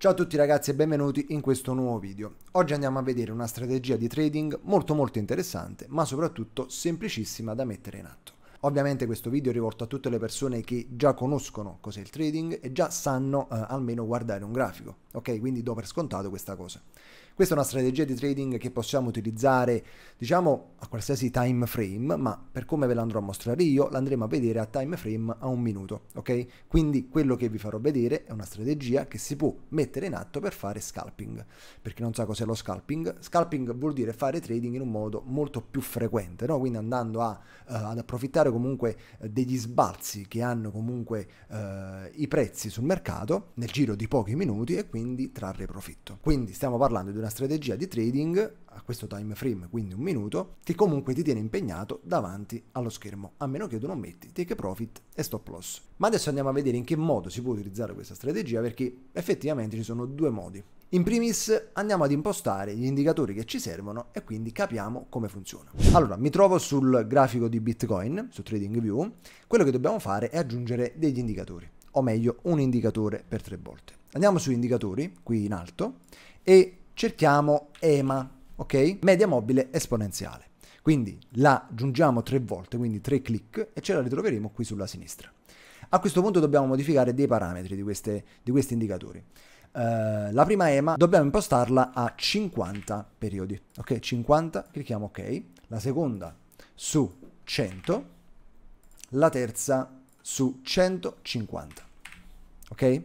Ciao a tutti ragazzi e benvenuti in questo nuovo video. Oggi andiamo a vedere una strategia di trading molto molto interessante ma soprattutto semplicissima da mettere in atto. Ovviamente questo video è rivolto a tutte le persone che già conoscono cos'è il trading e già sanno eh, almeno guardare un grafico, ok? Quindi do per scontato questa cosa. Questa è una strategia di trading che possiamo utilizzare, diciamo, a qualsiasi time frame, ma per come ve l'andrò a mostrare io, l'andremo a vedere a time frame a un minuto, ok? Quindi quello che vi farò vedere è una strategia che si può mettere in atto per fare scalping. Per chi non sa cos'è lo scalping, scalping vuol dire fare trading in un modo molto più frequente, no? Quindi andando a, uh, ad approfittare comunque eh, degli sbalzi che hanno comunque uh, i prezzi sul mercato nel giro di pochi minuti e quindi trarre profitto. Quindi stiamo parlando di una una strategia di trading a questo time frame, quindi un minuto, che comunque ti tiene impegnato davanti allo schermo, a meno che tu non metti take profit e stop loss. Ma adesso andiamo a vedere in che modo si può utilizzare questa strategia perché effettivamente ci sono due modi. In primis andiamo ad impostare gli indicatori che ci servono e quindi capiamo come funziona. Allora, mi trovo sul grafico di Bitcoin, su TradingView, quello che dobbiamo fare è aggiungere degli indicatori, o meglio un indicatore per tre volte. Andiamo su indicatori, qui in alto, e cerchiamo EMA, ok? Media mobile esponenziale. Quindi la aggiungiamo tre volte, quindi tre clic, e ce la ritroveremo qui sulla sinistra. A questo punto dobbiamo modificare dei parametri di, queste, di questi indicatori. Uh, la prima EMA dobbiamo impostarla a 50 periodi, ok? 50, clicchiamo ok. La seconda su 100, la terza su 150, ok?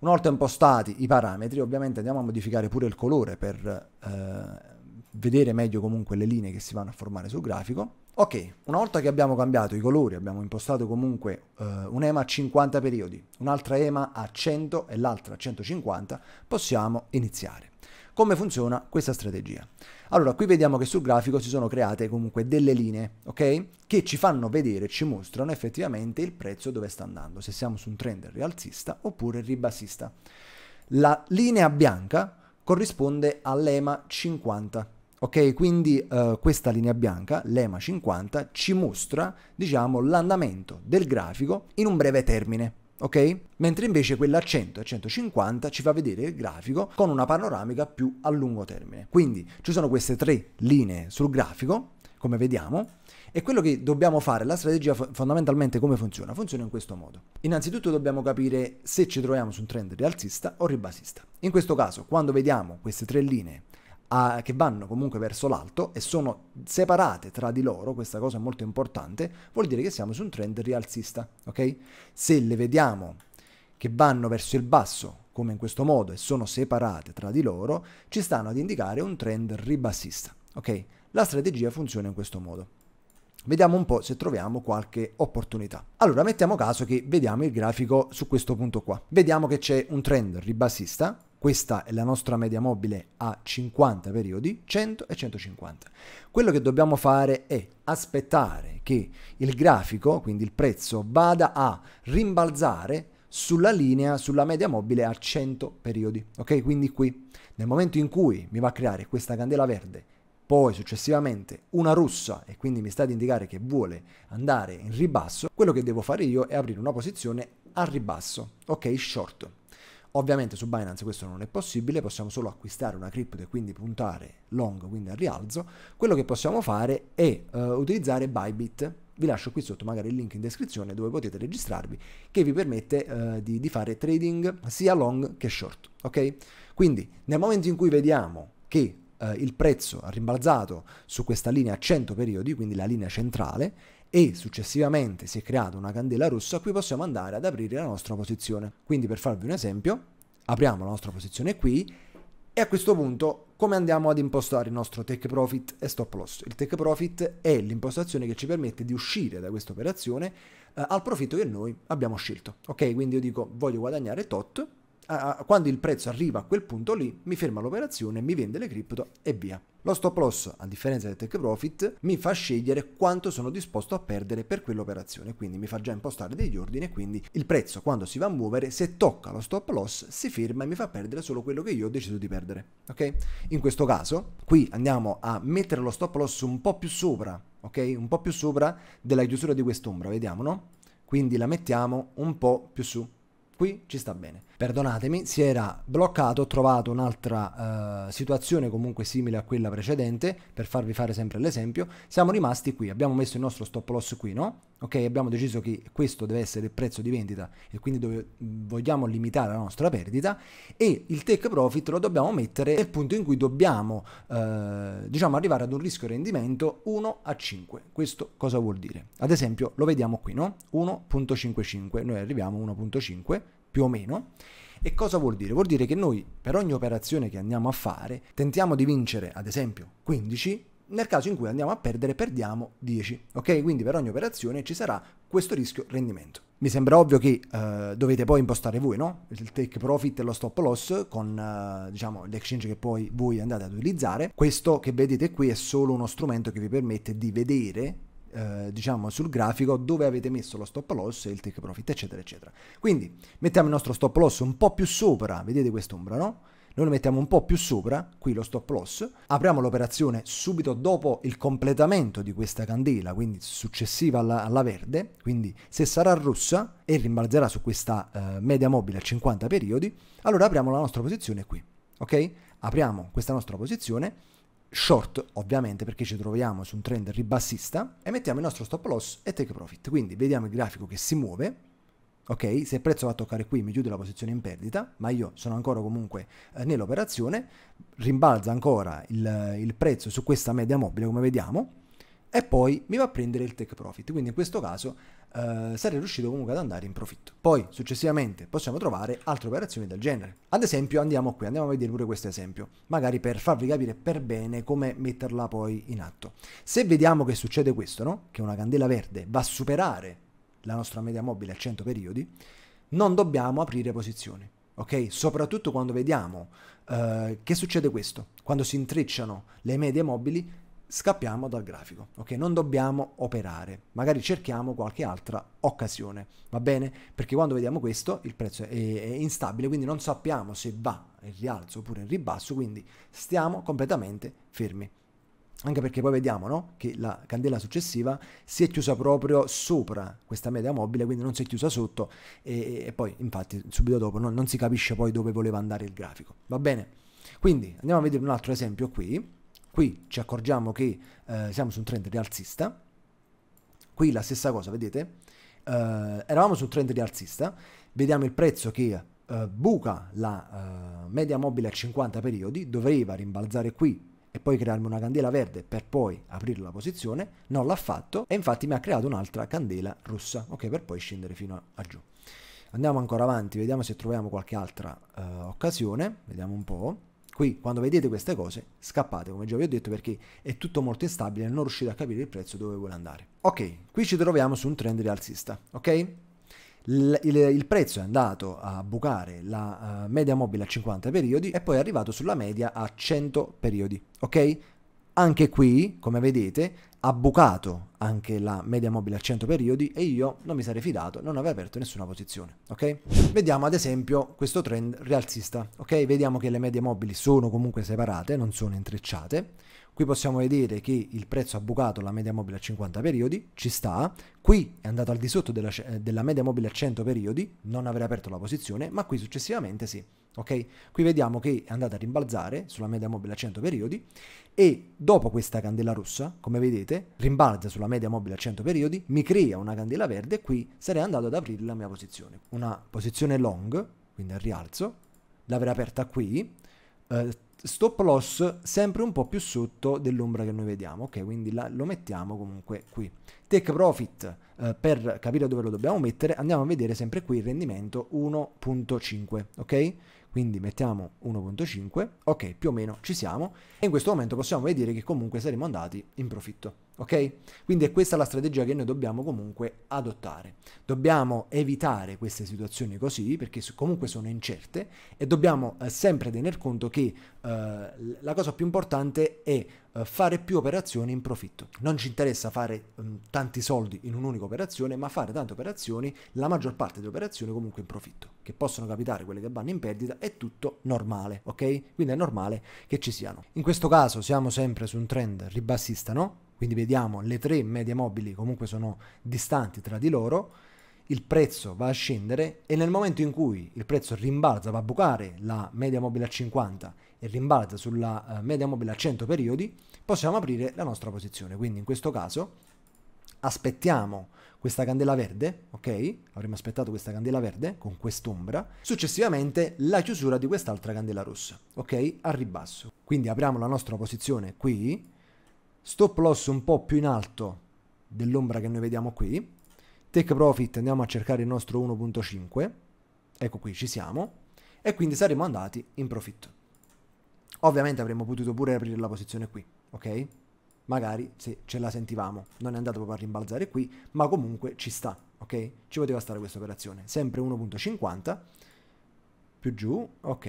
Una volta impostati i parametri, ovviamente andiamo a modificare pure il colore per eh, vedere meglio comunque le linee che si vanno a formare sul grafico. Ok, una volta che abbiamo cambiato i colori, abbiamo impostato comunque eh, EMA a 50 periodi, un'altra EMA a 100 e l'altra a 150, possiamo iniziare. Come funziona questa strategia? Allora, qui vediamo che sul grafico si sono create comunque delle linee, ok? Che ci fanno vedere, ci mostrano effettivamente il prezzo dove sta andando, se siamo su un trend rialzista oppure ribassista. La linea bianca corrisponde all'EMA 50, Ok, quindi uh, questa linea bianca, l'EMA 50, ci mostra, diciamo, l'andamento del grafico in un breve termine ok? Mentre invece quella a 100 e 150 ci fa vedere il grafico con una panoramica più a lungo termine. Quindi ci sono queste tre linee sul grafico, come vediamo, e quello che dobbiamo fare, la strategia fondamentalmente come funziona? Funziona in questo modo. Innanzitutto dobbiamo capire se ci troviamo su un trend rialzista o ribasista. In questo caso, quando vediamo queste tre linee a, che vanno comunque verso l'alto e sono separate tra di loro, questa cosa è molto importante, vuol dire che siamo su un trend rialzista, ok? Se le vediamo che vanno verso il basso, come in questo modo, e sono separate tra di loro, ci stanno ad indicare un trend ribassista, ok? La strategia funziona in questo modo. Vediamo un po' se troviamo qualche opportunità. Allora, mettiamo caso che vediamo il grafico su questo punto qua. Vediamo che c'è un trend ribassista, questa è la nostra media mobile a 50 periodi, 100 e 150. Quello che dobbiamo fare è aspettare che il grafico, quindi il prezzo, vada a rimbalzare sulla linea, sulla media mobile a 100 periodi. Ok, quindi qui nel momento in cui mi va a creare questa candela verde, poi successivamente una rossa e quindi mi sta ad indicare che vuole andare in ribasso, quello che devo fare io è aprire una posizione al ribasso, ok, short. Ovviamente su Binance questo non è possibile, possiamo solo acquistare una cripto e quindi puntare long, quindi al rialzo. Quello che possiamo fare è uh, utilizzare Bybit. Vi lascio qui sotto magari il link in descrizione dove potete registrarvi che vi permette uh, di, di fare trading sia long che short, ok? Quindi nel momento in cui vediamo che Uh, il prezzo ha rimbalzato su questa linea a 100 periodi, quindi la linea centrale, e successivamente si è creata una candela rossa a cui possiamo andare ad aprire la nostra posizione. Quindi per farvi un esempio, apriamo la nostra posizione qui e a questo punto come andiamo ad impostare il nostro take profit e stop loss? Il take profit è l'impostazione che ci permette di uscire da questa operazione eh, al profitto che noi abbiamo scelto. Ok, quindi io dico voglio guadagnare tot, ah, quando il prezzo arriva a quel punto lì mi ferma l'operazione, mi vende le cripto e via. Lo stop loss, a differenza del take profit, mi fa scegliere quanto sono disposto a perdere per quell'operazione, quindi mi fa già impostare degli ordini e quindi il prezzo quando si va a muovere, se tocca lo stop loss, si ferma e mi fa perdere solo quello che io ho deciso di perdere, ok? In questo caso, qui andiamo a mettere lo stop loss un po' più sopra, ok? Un po' più sopra della chiusura di quest'ombra, vediamo, no? Quindi la mettiamo un po' più su, qui ci sta bene. Perdonatemi, si era bloccato, ho trovato un'altra eh, situazione comunque simile a quella precedente, per farvi fare sempre l'esempio, siamo rimasti qui, abbiamo messo il nostro stop loss qui, no? Ok, abbiamo deciso che questo deve essere il prezzo di vendita e quindi dove mm, vogliamo limitare la nostra perdita e il take profit lo dobbiamo mettere nel punto in cui dobbiamo eh, diciamo arrivare ad un rischio rendimento 1 a 5. Questo cosa vuol dire? Ad esempio lo vediamo qui, no? 1.55, noi arriviamo a 1.5 più o meno. E cosa vuol dire? Vuol dire che noi per ogni operazione che andiamo a fare tentiamo di vincere, ad esempio, 15, nel caso in cui andiamo a perdere perdiamo 10, ok? Quindi per ogni operazione ci sarà questo rischio rendimento. Mi sembra ovvio che uh, dovete poi impostare voi, no? Il take profit e lo stop loss con uh, diciamo l'exchange che poi voi andate ad utilizzare. Questo che vedete qui è solo uno strumento che vi permette di vedere eh, diciamo sul grafico dove avete messo lo stop loss e il take profit eccetera eccetera quindi mettiamo il nostro stop loss un po' più sopra vedete quest'ombra no? noi lo mettiamo un po' più sopra, qui lo stop loss, apriamo l'operazione subito dopo il completamento di questa candela, quindi successiva alla, alla verde, quindi se sarà rossa e rimbalzerà su questa eh, media mobile a 50 periodi, allora apriamo la nostra posizione qui, ok? Apriamo questa nostra posizione short ovviamente perché ci troviamo su un trend ribassista e mettiamo il nostro stop loss e take profit quindi vediamo il grafico che si muove ok se il prezzo va a toccare qui mi chiude la posizione in perdita ma io sono ancora comunque eh, nell'operazione rimbalza ancora il, il prezzo su questa media mobile come vediamo e poi mi va a prendere il take profit. Quindi in questo caso eh, sarei riuscito comunque ad andare in profitto. Poi successivamente possiamo trovare altre operazioni del genere. Ad esempio andiamo qui, andiamo a vedere pure questo esempio, magari per farvi capire per bene come metterla poi in atto. Se vediamo che succede questo, no? che una candela verde va a superare la nostra media mobile a 100 periodi, non dobbiamo aprire posizioni. Ok, Soprattutto quando vediamo eh, che succede questo, quando si intrecciano le medie mobili scappiamo dal grafico, ok? Non dobbiamo operare, magari cerchiamo qualche altra occasione, va bene? Perché quando vediamo questo il prezzo è, è instabile, quindi non sappiamo se va in rialzo oppure in ribasso, quindi stiamo completamente fermi. Anche perché poi vediamo no? che la candela successiva si è chiusa proprio sopra questa media mobile, quindi non si è chiusa sotto e, e poi infatti subito dopo no? non si capisce poi dove voleva andare il grafico, va bene? Quindi andiamo a vedere un altro esempio qui qui ci accorgiamo che eh, siamo su un trend rialzista, qui la stessa cosa, vedete? Eh, eravamo su un trend rialzista, vediamo il prezzo che eh, buca la eh, media mobile a 50 periodi, doveva rimbalzare qui e poi crearmi una candela verde per poi aprire la posizione, non l'ha fatto e infatti mi ha creato un'altra candela rossa, ok, per poi scendere fino a, a giù. Andiamo ancora avanti, vediamo se troviamo qualche altra eh, occasione, vediamo un po' Qui quando vedete queste cose scappate, come già vi ho detto, perché è tutto molto instabile e non riuscite a capire il prezzo dove vuole andare. Ok, qui ci troviamo su un trend rialzista, ok? Il, il, il, prezzo è andato a bucare la uh, media mobile a 50 periodi e poi è arrivato sulla media a 100 periodi, ok? Anche qui, come vedete, ha bucato anche la media mobile a 100 periodi e io non mi sarei fidato, non avrei aperto nessuna posizione, ok? Vediamo ad esempio questo trend rialzista, ok? Vediamo che le medie mobili sono comunque separate, non sono intrecciate. Qui possiamo vedere che il prezzo ha bucato la media mobile a 50 periodi, ci sta. Qui è andato al di sotto della, eh, della media mobile a 100 periodi, non avrei aperto la posizione, ma qui successivamente sì. Ok? Qui vediamo che è andata a rimbalzare sulla media mobile a 100 periodi e dopo questa candela rossa, come vedete, rimbalza sulla media mobile a 100 periodi, mi crea una candela verde e qui sarei andato ad aprire la mia posizione. Una posizione long, quindi al rialzo, l'avrei aperta qui, eh, stop loss sempre un po' più sotto dell'ombra che noi vediamo, ok? Quindi la, lo mettiamo comunque qui. Take profit eh, per capire dove lo dobbiamo mettere, andiamo a vedere sempre qui il rendimento 1.5, ok? Quindi mettiamo 1.5, ok, più o meno ci siamo e in questo momento possiamo vedere che comunque saremo andati in profitto. Ok? Quindi è questa la strategia che noi dobbiamo comunque adottare. Dobbiamo evitare queste situazioni così perché comunque sono incerte e dobbiamo eh, sempre tener conto che eh, la cosa più importante è eh, fare più operazioni in profitto. Non ci interessa fare mh, mm, tanti soldi in un'unica operazione, ma fare tante operazioni, la maggior parte delle operazioni comunque in profitto, che possono capitare quelle che vanno in perdita, è tutto normale, ok? Quindi è normale che ci siano. In questo caso siamo sempre su un trend ribassista, no? Quindi vediamo le tre medie mobili comunque sono distanti tra di loro, il prezzo va a scendere e nel momento in cui il prezzo rimbalza, va a bucare la media mobile a 50 e rimbalza sulla eh, media mobile a 100 periodi, possiamo aprire la nostra posizione. Quindi in questo caso aspettiamo questa candela verde, ok? Avremmo aspettato questa candela verde con quest'ombra, successivamente la chiusura di quest'altra candela rossa, ok? Al ribasso. Quindi apriamo la nostra posizione qui, stop loss un po' più in alto dell'ombra che noi vediamo qui, take profit andiamo a cercare il nostro 1.5, ecco qui ci siamo, e quindi saremo andati in profit Ovviamente avremmo potuto pure aprire la posizione qui, ok? Magari se ce la sentivamo, non è andato proprio a rimbalzare qui, ma comunque ci sta, ok? Ci poteva stare questa operazione, sempre 1.50, più giù, ok?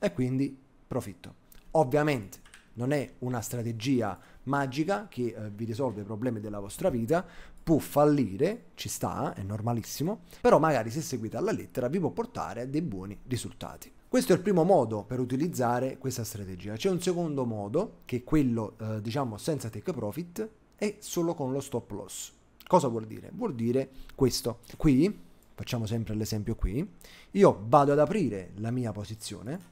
E quindi profitto. Ovviamente non è una strategia magica che eh, vi risolve i problemi della vostra vita, può fallire, ci sta, è normalissimo, però magari se seguite alla lettera vi può portare a dei buoni risultati. Questo è il primo modo per utilizzare questa strategia. C'è un secondo modo, che è quello eh, diciamo senza take profit e solo con lo stop loss. Cosa vuol dire? Vuol dire questo. Qui, facciamo sempre l'esempio qui, io vado ad aprire la mia posizione,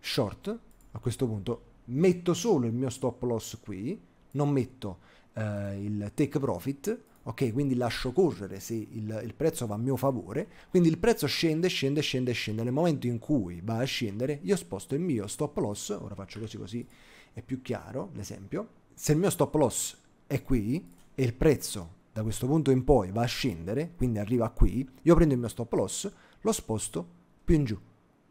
short, a questo punto metto solo il mio stop loss qui, non metto eh, il take profit, ok? Quindi lascio correre se il, il, prezzo va a mio favore, quindi il prezzo scende, scende, scende, scende, nel momento in cui va a scendere io sposto il mio stop loss, ora faccio così così è più chiaro l'esempio, se il mio stop loss è qui e il prezzo da questo punto in poi va a scendere, quindi arriva qui, io prendo il mio stop loss, lo sposto più in giù,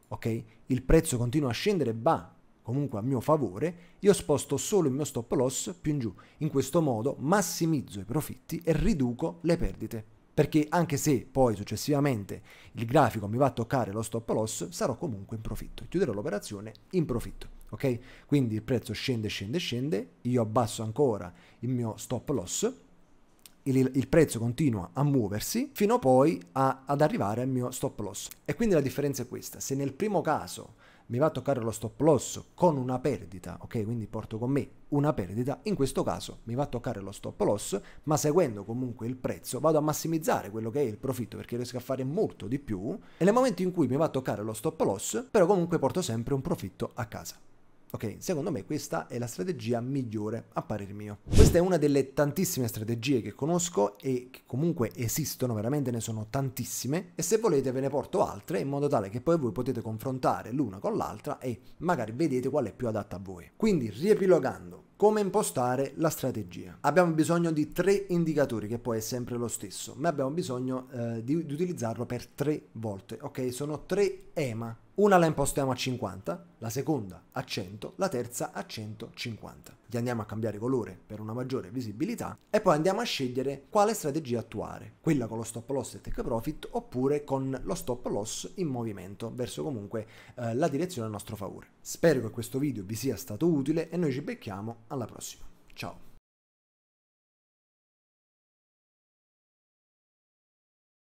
ok? Il prezzo continua a scendere, va comunque a mio favore, io sposto solo il mio stop loss più in giù. In questo modo massimizzo i profitti e riduco le perdite. Perché anche se poi successivamente il grafico mi va a toccare lo stop loss, sarò comunque in profitto. Chiuderò l'operazione in profitto. Ok? Quindi il prezzo scende, scende, scende, io abbasso ancora il mio stop loss. Il, il prezzo continua a muoversi fino poi a, ad arrivare al mio stop loss. E quindi la differenza è questa: se nel primo caso mi va a toccare lo stop loss con una perdita, ok? Quindi porto con me una perdita, in questo caso mi va a toccare lo stop loss, ma seguendo comunque il prezzo vado a massimizzare quello che è il profitto perché riesco a fare molto di più e nel momento in cui mi va a toccare lo stop loss, però comunque porto sempre un profitto a casa. Ok, secondo me questa è la strategia migliore a parer mio. Questa è una delle tantissime strategie che conosco e che comunque esistono, veramente ne sono tantissime e se volete ve ne porto altre in modo tale che poi voi potete confrontare l'una con l'altra e magari vedete qual è più adatta a voi. Quindi riepilogando, come impostare la strategia. Abbiamo bisogno di tre indicatori, che poi è sempre lo stesso, ma abbiamo bisogno eh, di, di, utilizzarlo per tre volte, ok? Sono tre EMA, una la impostiamo a 50, la seconda a 100, la terza a 150. Gli andiamo a cambiare colore per una maggiore visibilità e poi andiamo a scegliere quale strategia attuare, quella con lo stop loss e take profit oppure con lo stop loss in movimento verso comunque eh, la direzione a nostro favore. Spero che questo video vi sia stato utile e noi ci becchiamo alla prossima. Ciao!